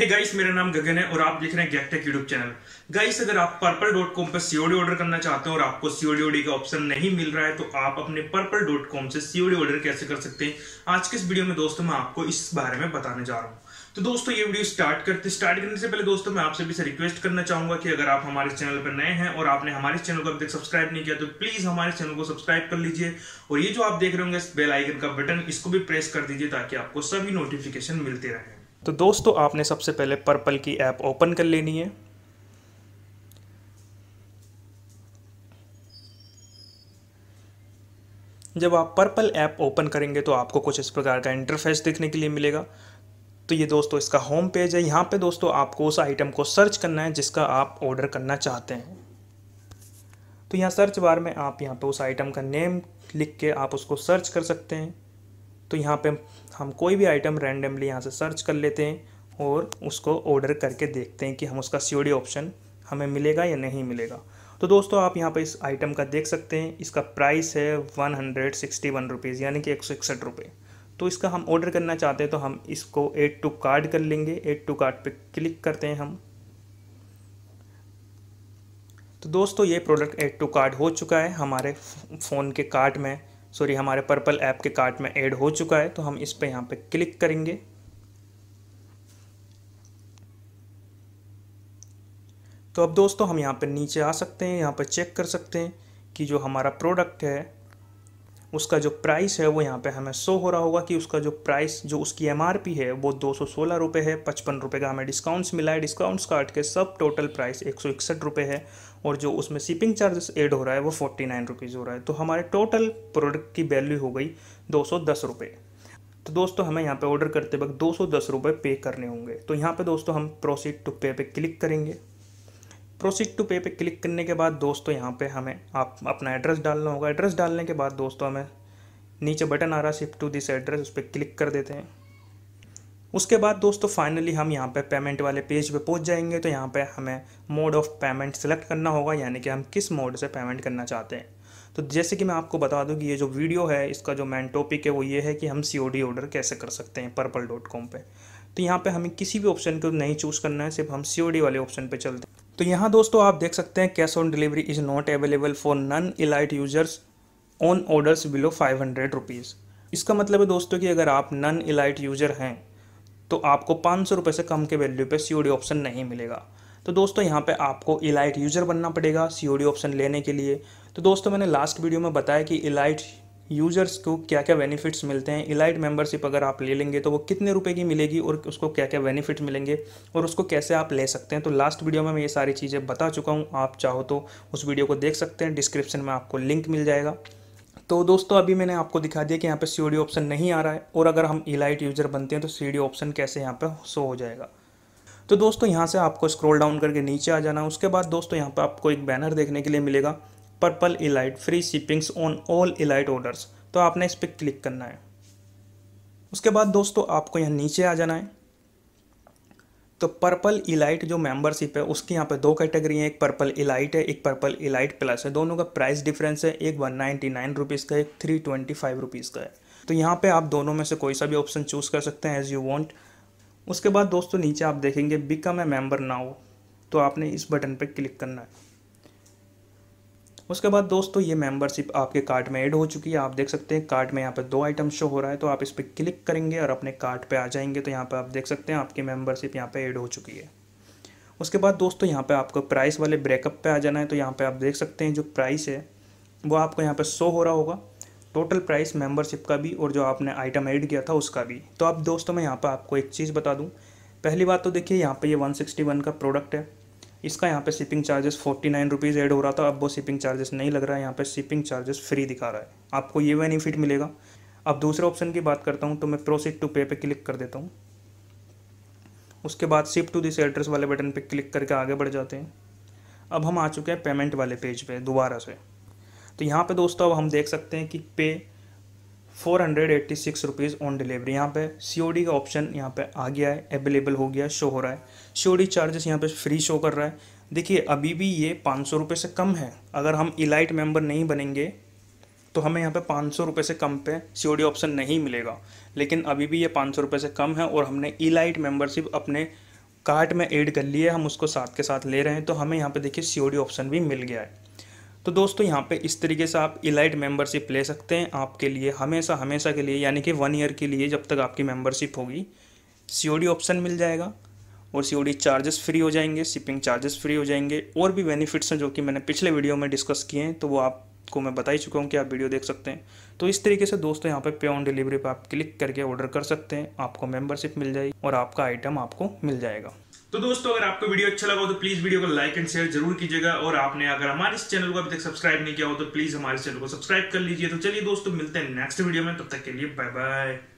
हे hey guys मेरा नाम गगन है और आप देख रहे हैं गैकटेक यूट्यूब चैनल गाइस अगर आप पर्पल डॉट कॉम पर सीओडी ऑर्डर करना चाहते हो और आपको सीओडी ओडी का ऑप्शन नहीं मिल रहा है तो आप अपने पर्पल डॉट कॉम से सीओडी ऑर्डर कैसे कर सकते हैं आज के इस वीडियो में दोस्तों मैं आपको इस बारे में बताने जा रहा हूँ तो दोस्तों ये वीडियो स्टार्ट करते स्टार्ट करने से पहले दोस्तों मैं आप सभी से रिक्वेस्ट करना चाहूंगा कि अगर आप हमारे चैनल पर नए हैं और आपने हमारे चैनल को अभी तक सब्सक्राइब नहीं किया तो प्लीज हमारे चैनल को सब्सक्राइब कर लीजिए और ये जो आप देख रहे होंगे बेल आइकन का बटन इसको भी प्रेस कर दीजिए ताकि आपको सभी नोटिफिकेशन मिलते रहे तो दोस्तों आपने सबसे पहले पर्पल की ऐप ओपन कर लेनी है जब आप पर्पल ऐप ओपन करेंगे तो आपको कुछ इस प्रकार का इंटरफेस देखने के लिए मिलेगा तो ये दोस्तों इसका होम पेज है यहाँ पे दोस्तों आपको उस आइटम को सर्च करना है जिसका आप ऑर्डर करना चाहते हैं तो यहाँ सर्च बार में आप यहाँ पे उस आइटम का नेम लिख के आप उसको सर्च कर सकते हैं तो यहाँ पे हम कोई भी आइटम रैंडमली यहाँ से सर्च कर लेते हैं और उसको ऑर्डर करके देखते हैं कि हम उसका सी ऑप्शन हमें मिलेगा या नहीं मिलेगा तो दोस्तों आप यहाँ पर इस आइटम का देख सकते हैं इसका प्राइस है one hundred sixty one rupees यानी कि एक सौ इकसठ रुपये तो इसका हम ऑर्डर करना चाहते हैं तो हम इसको एड टू कार्ड कर लेंगे एड टू कार्ड पे क्लिक करते हैं हम तो दोस्तों ये प्रोडक्ट एड टू कार्ड हो चुका है हमारे फ़ोन के कार्ट में सॉरी हमारे पर्पल ऐप के कार्ट में ऐड हो चुका है तो हम इस पर यहाँ पे क्लिक करेंगे तो अब दोस्तों हम यहाँ पर नीचे आ सकते हैं यहाँ पर चेक कर सकते हैं कि जो हमारा प्रोडक्ट है उसका जो प्राइस है वो यहाँ पे हमें शो हो रहा होगा कि उसका जो प्राइस जो उसकी एम है वो दो सौ है पचपन रुपये का हमें डिस्काउंट्स मिला है डिस्काउंट्स काट के सब टोटल प्राइस एक सौ है और जो उसमें शिपिंग चार्जेस एड हो रहा है वो फोर्टी नाइन रुपीज़ हो रहा है तो हमारे टोटल प्रोडक्ट की वैल्यू हो गई दो सौ दस रुपये तो दोस्तों हमें यहाँ पे ऑर्डर करते वक्त दो सौ दस रुपये पे करने होंगे तो यहाँ पे दोस्तों हम प्रोसीड टू पे पे क्लिक करेंगे प्रोसीड टू पे पे क्लिक करने के बाद दोस्तों यहाँ पे हमें आप अपना एड्रेस डालना होगा एड्रेस डालने के बाद दोस्तों हमें नीचे बटन आ रहा है शिफ्ट टू दिस एड्रेस उस पर क्लिक कर देते हैं उसके बाद दोस्तों फाइनली हम यहाँ पे पेमेंट वाले पेज पे पहुँच जाएंगे तो यहाँ पे हमें मोड ऑफ पेमेंट सेलेक्ट करना होगा यानी कि हम किस मोड से पेमेंट करना चाहते हैं तो जैसे कि मैं आपको बता दूँ कि ये जो वीडियो है इसका जो मेन टॉपिक है वो ये है कि हम सी ऑर्डर कैसे कर सकते हैं पर्पल डॉट कॉम पर तो यहाँ पर हमें किसी भी ऑप्शन को नहीं चूज़ करना है सिर्फ हम सी वाले ऑप्शन पर चलते हैं तो यहाँ दोस्तों आप देख सकते हैं cash on delivery is not available for non elite users on orders below five hundred rupees इसका मतलब है दोस्तों कि अगर आप नन इलाइट यूजर हैं तो आपको पाँच सौ रुपये से कम के वैल्यू पे सी ऑप्शन नहीं मिलेगा तो दोस्तों यहाँ पे आपको इलाइट यूजर बनना पड़ेगा सी ऑप्शन लेने के लिए तो दोस्तों मैंने लास्ट वीडियो में बताया कि इलाइट यूजर्स को क्या क्या बेनिफिट्स मिलते हैं इलाइट मेंबरशिप अगर आप ले लेंगे तो वो कितने रुपए की मिलेगी और उसको क्या क्या बेनिफिट मिलेंगे और उसको कैसे आप ले सकते हैं तो लास्ट वीडियो में मैं ये सारी चीज़ें बता चुका हूँ आप चाहो तो उस वीडियो को देख सकते हैं डिस्क्रिप्शन में आपको लिंक मिल जाएगा तो दोस्तों अभी मैंने आपको दिखा दिया कि यहाँ पर सी ऑप्शन नहीं आ रहा है और अगर हम इलाइट यूजर बनते हैं तो सी ऑप्शन कैसे यहाँ पर शो हो जाएगा तो दोस्तों यहाँ से आपको स्क्रॉल डाउन करके नीचे आ जाना उसके बाद दोस्तों यहाँ पर आपको एक बैनर देखने के लिए मिलेगा Purplle elite free shippings on all elite orders तो आपने इस पर क्लिक करना है उसके बाद दोस्तों आपको यहाँ नीचे आ जाना है तो पर्पल इलाइट जो मेंबरशिप है उसकी यहाँ पे दो कैटेगरी है एक पर्पल इलाइट है एक पर्पल इलाइट प्लस है दोनों का प्राइस डिफरेंस है एक वन नाइन्टी नाइन रुपीज़ का एक थ्री ट्वेंटी फाइव रुपीज़ का है तो यहाँ पे आप दोनों में से कोई सा भी ऑप्शन चूज़ कर सकते हैं एज़ यू वांट उसके बाद दोस्तों नीचे आप देखेंगे बिकम ए मेम्बर हो तो आपने इस बटन पर क्लिक करना है उसके बाद दोस्तों ये मेंबरशिप आपके कार्ट में ऐड हो चुकी है आप देख सकते हैं कार्ट में यहाँ पर दो आइटम शो हो रहा है तो आप इस पर क्लिक करेंगे और अपने कार्ट पर आ जाएंगे तो यहाँ पर आप देख सकते हैं आपकी मेम्बरशिप यहाँ पर ऐड हो चुकी है उसके बाद दोस्तों यहाँ पे आपको प्राइस वाले ब्रेकअप पर आ जाना है तो यहाँ पर आप देख सकते हैं जो प्राइस है वो आपको यहाँ पर शो हो रहा होगा टोटल प्राइस मेम्बरशिप का भी और जो आपने आइटम ऐड किया था उसका भी तो अब दोस्तों मैं यहाँ पर आपको एक चीज़ बता दूँ पहली बात तो देखिए यहाँ पर ये वन का प्रोडक्ट है इसका यहाँ पे shipping charges forty nine rupees add हो रहा था अब वो शिपिंग चार्जेस नहीं लग रहा है यहाँ पे शिपिंग चार्जेस फ्री दिखा रहा है आपको ये बेनिफिट मिलेगा अब दूसरे ऑप्शन की बात करता हूँ तो मैं प्रोसीड टू पे पे क्लिक कर देता हूँ उसके बाद शिप टू दिस एड्रेस वाले बटन पर क्लिक करके आगे बढ़ जाते हैं अब हम आ चुके हैं पेमेंट वाले पेज पर पे, दोबारा से तो यहाँ पर दोस्तों अब हम देख सकते हैं कि pay four hundred eighty six rupees on delivery यहाँ पे सी का ऑप्शन यहाँ पे आ गया है अवेलेबल हो गया शो हो रहा है सी चार्जेस यहाँ पे फ्री शो कर रहा है देखिए अभी भी ये पाँच सौ रुपये से कम है अगर हम इलाइट मेंबर नहीं बनेंगे तो हमें यहाँ पे पाँच सौ रुपये से कम पे सी ऑप्शन नहीं मिलेगा लेकिन अभी भी ये पाँच सौ रुपये से कम है और हमने ई लाइट मेम्बरशिप अपने कार्ट में ऐड कर लिया है हम उसको साथ के साथ ले रहे हैं तो हमें यहाँ पे देखिए सी ऑप्शन भी मिल गया है तो दोस्तों यहाँ पे इस तरीके से आप इलाइट मेंबरशिप ले सकते हैं आपके लिए हमेशा हमेशा के लिए यानी कि वन ईयर के लिए जब तक आपकी मेंबरशिप होगी सी ऑप्शन मिल जाएगा और सी चार्जेस फ्री हो जाएंगे शिपिंग चार्जेस फ्री हो जाएंगे और भी बेनिफिट्स हैं जो कि मैंने पिछले वीडियो में डिस्कस किए हैं तो वो आपको मैं बता ही चुका हूँ कि आप वीडियो देख सकते हैं तो इस तरीके से दोस्तों यहाँ पर पे ऑन डिलीवरी पर आप क्लिक करके ऑर्डर कर सकते हैं आपको मेम्बरशिप मिल जाएगी और आपका आइटम आपको मिल जाएगा तो दोस्तों अगर आपको वीडियो अच्छा लगा हो तो प्लीज वीडियो को लाइक एंड शेयर जरूर कीजिएगा और आपने अगर हमारे इस चैनल को अभी तक सब्सक्राइब नहीं किया हो तो प्लीज हमारे चैनल को सब्सक्राइब कर लीजिए तो चलिए दोस्तों मिलते हैं नेक्स्ट वीडियो में तब तक के लिए बाय बाय